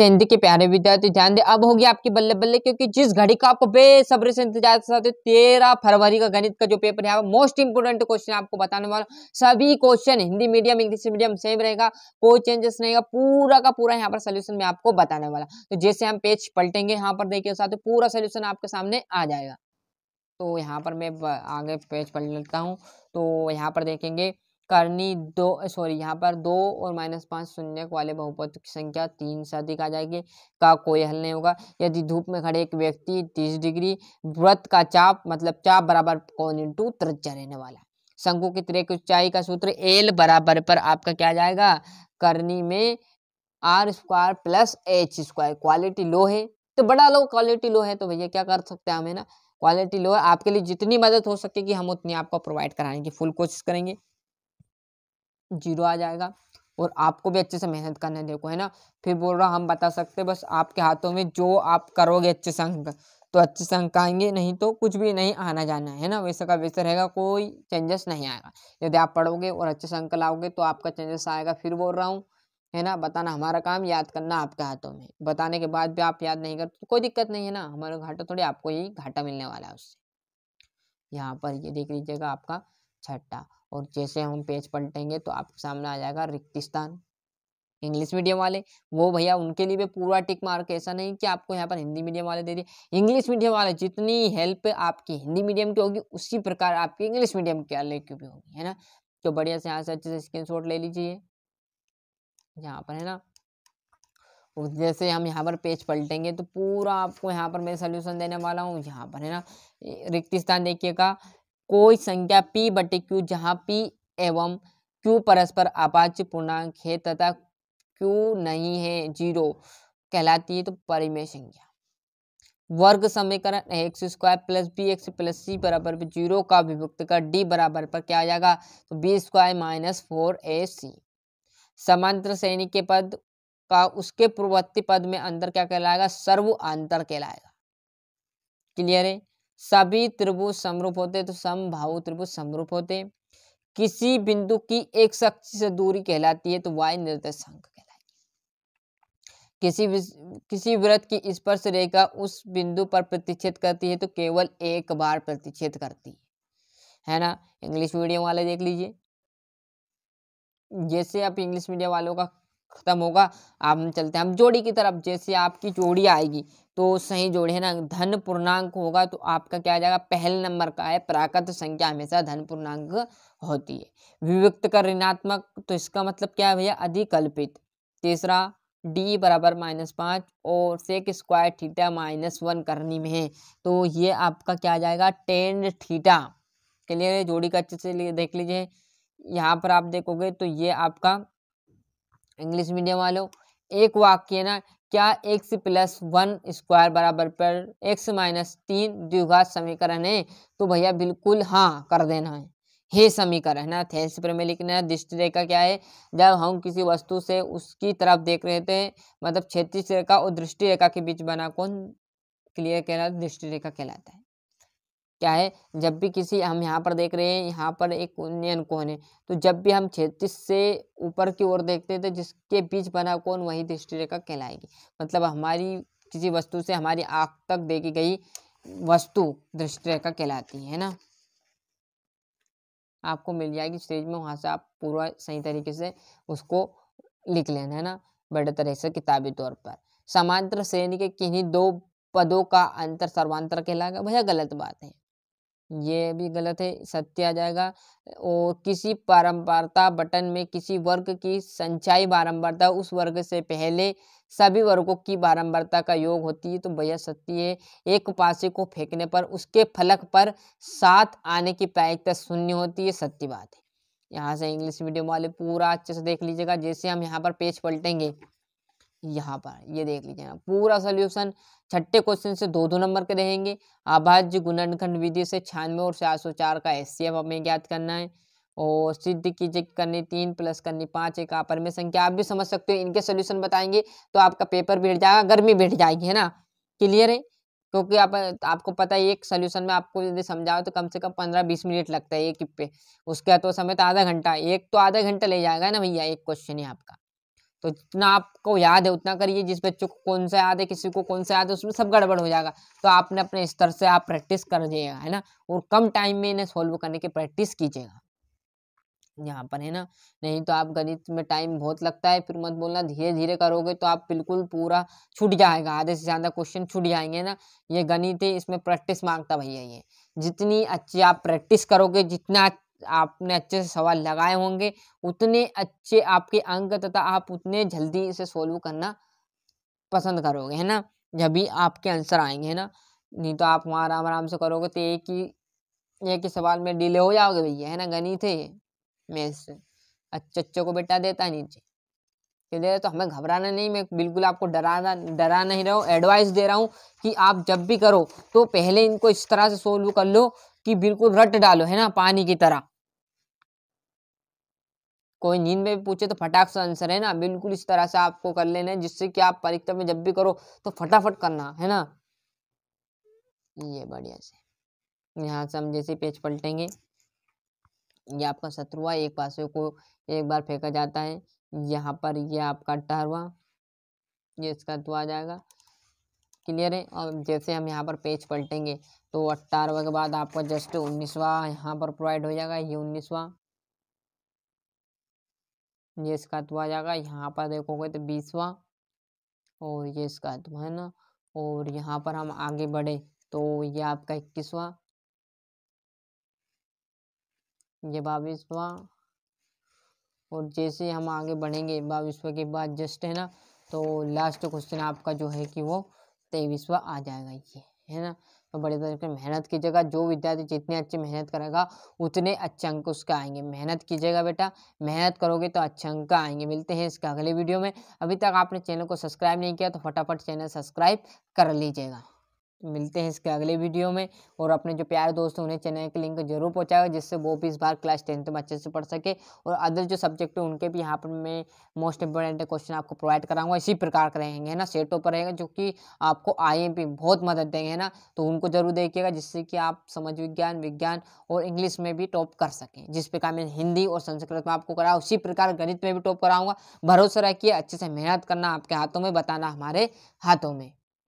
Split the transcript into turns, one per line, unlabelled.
सिंध के प्यारे विद्यार्थी ध्यान दे अब होगी आपकी बल्ले बल्ले क्योंकि जिस घड़ी का आपको बेसब्री से इंतजार चाहते तेरह फरवरी का गणित का जो पेपर है मोस्ट इंपोर्टेंट क्वेश्चन आपको बताने वाला सभी question Hindi medium English medium same रहेगा कोई चेंजेस नहीं होगा पूरा का पूरा यहाँ पर सोल्यूशन में आपको बताने वाला तो जैसे हम पेज पलटेंगे यहाँ पर देखिए साथ पूरा सोल्यूशन आपके सामने आ जाएगा तो यहाँ पर मैं आगे पेज लेता हूँ तो यहाँ पर देखेंगे करनी दो सॉरी यहाँ पर दो और माइनस पाँच शून्य वाले बहुपद की संख्या तीन से अधिक आ जाएगी का कोई हल नहीं होगा यदि धूप में खड़े एक व्यक्ति तीस डिग्री व्रत का चाप मतलब चाप बराबर कौन इंटू त्रिज्या रहने वाला शंकु की त्रे की ऊंचाई का सूत्र एल बराबर पर आपका क्या जाएगा करनी में R square plus H square क्वालिटी लो है तो बड़ा लो क्वालिटी लो है तो भैया क्या कर सकते हैं हमें ना क्वालिटी लो है आपके लिए जितनी मदद हो सकेगी हम उतनी आपको प्रोवाइड कराने की फुल कोशिश करेंगे जीरो आ जाएगा और आपको भी अच्छे से मेहनत करने देखो है ना फिर बोल रहा हम बता सकते बस आपके हाथों में जो आप करोगे अच्छे से अंक तो अच्छे से अंक आएंगे नहीं तो कुछ भी नहीं आना जाना है ना वैसे का वैसे रहेगा कोई चेंजेस नहीं आएगा यदि आप पढ़ोगे और अच्छे से अंक लाओगे तो आपका चेंजेस आएगा फिर बोल रहा हूँ है ना बताना हमारा काम याद करना आपके हाथों में बताने के बाद भी आप याद नहीं करते तो कोई दिक्कत नहीं है ना हमारा घाटा थोड़ी आपको ही घाटा मिलने वाला है उससे यहाँ पर ये देख लीजिएगा आपका छठा और जैसे हम पेज पलटेंगे तो आपके सामने आ जाएगा रिक्तिस्तान इंग्लिश मीडियम वाले वो भैया उनके लिए भी पूरा टिक मार्क ऐसा नहीं कि आपको यहाँ पर हिंदी मीडियम वाले दे दिए इंग्लिश मीडियम वाले जितनी हेल्प आपकी हिंदी मीडियम की होगी उसी प्रकार आपकी इंग्लिश मीडियम के वाले की भी होगी है ना तो बढ़िया से यहाँ से अच्छे से स्क्रीन ले लीजिए यहाँ पर है ना जैसे हम यहाँ पर पेज पलटेंगे तो पूरा आपको यहाँ पर मैं सोल्यूशन देने वाला हूँ यहाँ पर है ना रिक्तिस्तान देखिएगा कोई संख्या पी बटे क्यू जहाँ पी एवं क्यू परस्पर अपाच्य पूर्णांक है तथा क्यू नहीं है जीरो कहलाती है तो परिमेय संख्या वर्ग समीकरण X square plus B X plus C बराबर जीरो का विभक्त कर डी बराबर पर क्या आ जाएगा तो B square minus four A C समांतर श्रेणी के पद का उसके पूर्ववर्ती पद में अंतर क्या कहलाएगा सर्व अंतर कहलाएगा क्लियर है सभी त्रिभुज समरूप होते तो समभाव त्रिभुज समरूप होते किसी बिंदु की एक शक्ति से दूरी कहलाती है तो y निर्देशांक कहलाएगी किसी किसी व्रत की स्पर्श रेखा उस बिंदु पर प्रतिच्छेद करती है तो केवल एक बार प्रतिच्छेद करती है है ना इंग्लिश मीडियम वाले देख लीजिए जैसे आप इंग्लिश मीडियम वालों का खत्म होगा आप हम चलते हैं हम जोड़ी की तरफ जैसे आपकी जोड़ी आएगी तो सही जोड़े ना धन पूर्णांक होगा तो आपका क्या आ जाएगा पहले नंबर का है प्राकृत संख्या हमेशा धन पूर्णांक होती है विविक्त कर ऋणात्मक तो इसका मतलब क्या है भैया अधिकल्पित तीसरा डी बराबर माइनस पाँच और sec square theta minus one करनी में है तो ये आपका क्या आ जाएगा टेन थीटा क्लियर है जोड़ी का अच्छे से देख लीजिए यहाँ पर आप देखोगे तो ये आपका इंग्लिश मीडियम वालों एक वाक्य ना क्या एक्स प्लस वन स्क्वायर बराबर पर एक्स माइनस तीन द्विघात समीकरण है तो भैया बिल्कुल हाँ कर देना है हे समीकरण ना थेस पर में लिखना है दृष्टि रेखा क्या है जब हम किसी वस्तु से उसकी तरफ देख रहे थे मतलब क्षेत्रीय रेखा और दृष्टि रेखा के बीच बना कौन क्लियर कहलाता दृष्टि रेखा कहलाता है क्या है जब भी किसी हम यहाँ पर देख रहे हैं यहाँ पर एक उन्नयन कोण है तो जब भी हम क्षेत्रिस से ऊपर की ओर देखते हैं तो जिसके बीच बना कोण वही दृष्टि रेखा कहलाएगी मतलब हमारी किसी वस्तु से हमारी आँख तक देखी गई वस्तु दृष्टि रेखा कहलाती है ना आपको मिल जाएगी स्टेज में वहाँ से आप पूरा सही तरीके से उसको लिख लेना है ना बड़े तरह से किताबी तौर पर समांतर श्रेणी के किन्हीं दो पदों का अंतर सर्वांतर कहलाएगा भैया गलत बात है ये भी गलत है सत्य आ जाएगा और किसी पारंपरता बटन में किसी वर्ग की संचाई बारंबारता उस वर्ग से पहले सभी वर्गों की बारंबारता का योग होती है तो भैया सत्य है एक पासे को फेंकने पर उसके फलक पर साथ आने की प्रायिकता शून्य होती है सत्य बात है यहाँ से इंग्लिश मीडियम वाले पूरा अच्छे से देख लीजिएगा जैसे हम यहाँ पर पेज पलटेंगे यहाँ पर ये देख लीजिए पूरा सोल्यूशन छठे क्वेश्चन से दो दो नंबर के रहेंगे अभाज्य गुणनखंड विधि से छियानवे और चार सौ चार का एस हमें ज्ञात करना है और सिद्ध की करनी तीन प्लस करनी पाँच एक आपर में संख्या आप भी समझ सकते हो इनके सोल्यूशन बताएंगे तो आपका पेपर बैठ जाएगा गर्मी बैठ जाएगी है ना क्लियर है क्योंकि आप आपको पता है एक सोल्यूशन में आपको यदि समझाओ तो कम से कम पंद्रह बीस मिनट लगता है एक पे उसके तो समय तो आधा घंटा एक तो आधा घंटा ले जाएगा ना भैया एक क्वेश्चन है आपका तो जितना आपको याद है उतना करिए जिस बच्चों को कौन सा याद है किसी को कौन सा याद है उसमें सब गड़बड़ हो जाएगा तो आपने अपने स्तर से आप प्रैक्टिस कर दिएगा है ना और कम टाइम में इन्हें सॉल्व करने की प्रैक्टिस कीजिएगा यहाँ पर है ना नहीं तो आप गणित में टाइम बहुत लगता है फिर मत बोलना धीरे धीरे करोगे तो आप बिल्कुल पूरा छूट जाएगा आधे से ज़्यादा क्वेश्चन छूट जाएंगे ना ये गणित है इसमें प्रैक्टिस मांगता भैया ये जितनी अच्छी आप प्रैक्टिस करोगे जितना आपने अच्छे से सवाल लगाए होंगे उतने अच्छे आपके अंक तथा आप उतने जल्दी इसे सोल्व करना पसंद करोगे है ना जब भी आपके आंसर आएंगे है ना नहीं तो आप वहाँ आराम आराम से करोगे तो एक ही एक ही सवाल में डिले हो जाओगे भैया है ना गनी थे ये मैथ अच्छे अच्छे को बेटा देता है नीचे ये दे तो हमें घबराना नहीं मैं बिल्कुल आपको डराना डरा नहीं रहा हूँ एडवाइस दे रहा हूँ कि आप जब भी करो तो पहले इनको इस तरह से सोल्व कर लो कि बिल्कुल रट डालो है ना पानी की तरह कोई नींद में पूछे तो फटाक से आंसर है ना बिल्कुल इस तरह से आपको कर लेना है जिससे कि आप परीक्षा में जब भी करो तो फटाफट करना है ना ये बढ़िया से यहाँ से हम जैसे पेज पलटेंगे ये आपका शत्रुआ एक पास को एक बार फेंका जाता है यहाँ पर ये आपका हुआ ये इसका तो आ जाएगा क्लियर है और जैसे हम यहाँ पर पेज पलटेंगे तो अट्ठारहवा के बाद आपका जस्ट उन्नीसवा यहाँ पर प्रोवाइड हो जाएगा ये उन्नीसवा ये इसका तो आ जाएगा यहाँ पर देखोगे तो बीसवा और ये इसका तो है ना और यहाँ पर हम आगे बढ़े तो ये आपका इक्कीसवा ये बाईसवा और जैसे हम आगे बढ़ेंगे बाईसवा के बाद जस्ट है ना तो लास्ट क्वेश्चन आपका जो है कि वो तेईसवा आ जाएगा ये है ना तो बड़े तरीके मेहनत कीजिएगा जो विद्यार्थी जितने अच्छे मेहनत करेगा उतने अच्छे अंक उसके आएंगे मेहनत कीजिएगा बेटा मेहनत करोगे तो अच्छे अंक आएंगे मिलते हैं इसके अगले वीडियो में अभी तक आपने चैनल को सब्सक्राइब नहीं किया तो फटाफट चैनल सब्सक्राइब कर लीजिएगा मिलते हैं इसके अगले वीडियो में और अपने जो प्यारे दोस्त हैं उन्हें चैनल के लिंक जरूर पहुँचाएगा जिससे वो भी इस बार क्लास टेंथ में अच्छे से पढ़ सके और अदर जो सब्जेक्ट हैं उनके भी यहाँ पर मैं मोस्ट इंपॉर्टेंट क्वेश्चन आपको प्रोवाइड कराऊंगा इसी प्रकार का रहेंगे है ना सेटों पर रहेगा जो कि आपको आई बहुत मदद देंगे है ना तो उनको जरूर देखिएगा जिससे कि आप समझ विज्ञान विज्ञान और इंग्लिश में भी टॉप कर सकें जिस प्रकार मैंने हिंदी और संस्कृत में आपको कराया उसी प्रकार गणित में भी टॉप कराऊंगा भरोसा रखिए अच्छे से मेहनत करना आपके हाथों में बताना हमारे हाथों में